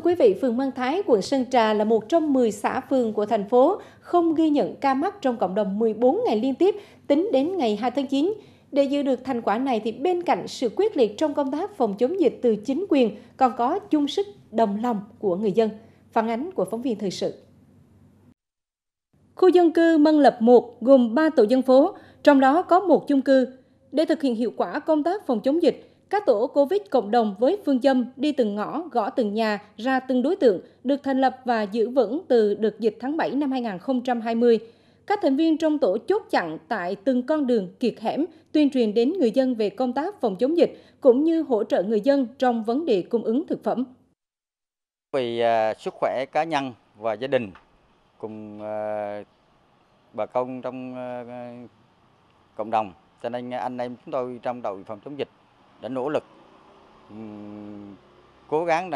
Thưa quý vị, phường Mân Thái, quận Sơn Trà là một trong 10 xã phường của thành phố không ghi nhận ca mắc trong cộng đồng 14 ngày liên tiếp tính đến ngày 2 tháng 9. Để giữ được thành quả này thì bên cạnh sự quyết liệt trong công tác phòng chống dịch từ chính quyền còn có chung sức đồng lòng của người dân. Phản ánh của phóng viên thời sự. Khu dân cư Mân Lập 1 gồm 3 tổ dân phố, trong đó có một chung cư. Để thực hiện hiệu quả công tác phòng chống dịch, các tổ COVID cộng đồng với phương châm đi từng ngõ, gõ từng nhà, ra từng đối tượng được thành lập và giữ vững từ đợt dịch tháng 7 năm 2020. Các thành viên trong tổ chốt chặn tại từng con đường kiệt hẻm, tuyên truyền đến người dân về công tác phòng chống dịch cũng như hỗ trợ người dân trong vấn đề cung ứng thực phẩm. Vì uh, sức khỏe cá nhân và gia đình cùng uh, bà con trong uh, cộng đồng cho nên anh em chúng tôi trong đội phòng chống dịch đã nỗ lực cố gắng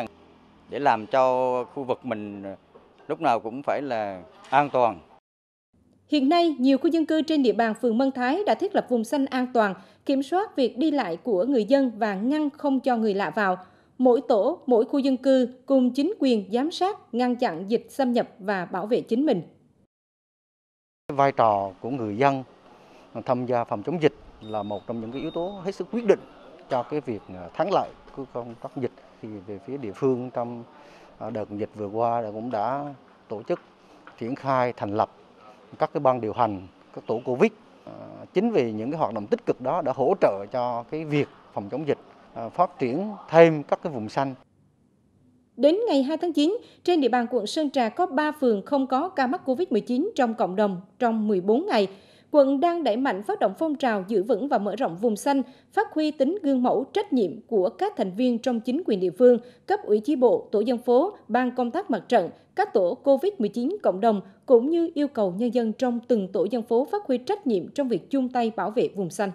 để làm cho khu vực mình lúc nào cũng phải là an toàn. Hiện nay, nhiều khu dân cư trên địa bàn phường Mân Thái đã thiết lập vùng xanh an toàn, kiểm soát việc đi lại của người dân và ngăn không cho người lạ vào. Mỗi tổ, mỗi khu dân cư cùng chính quyền giám sát, ngăn chặn dịch xâm nhập và bảo vệ chính mình. Vai trò của người dân tham gia phòng chống dịch là một trong những yếu tố hết sức quyết định cho cái việc à, thắng lợi của công tác dịch thì về phía địa phương trong à, đợt dịch vừa qua cũng đã tổ chức triển khai thành lập các cái ban điều hành các tổ covid à, chính vì những cái hoạt động tích cực đó đã hỗ trợ cho cái việc phòng chống dịch phát triển thêm các cái vùng xanh Đến ngày 2 tháng 9, trên địa bàn quận Sơn Trà có 3 phường không có ca mắc COVID-19 trong cộng đồng trong 14 ngày quận đang đẩy mạnh phát động phong trào giữ vững và mở rộng vùng xanh, phát huy tính gương mẫu trách nhiệm của các thành viên trong chính quyền địa phương, cấp ủy chi bộ, tổ dân phố, ban công tác mặt trận, các tổ COVID-19 cộng đồng cũng như yêu cầu nhân dân trong từng tổ dân phố phát huy trách nhiệm trong việc chung tay bảo vệ vùng xanh.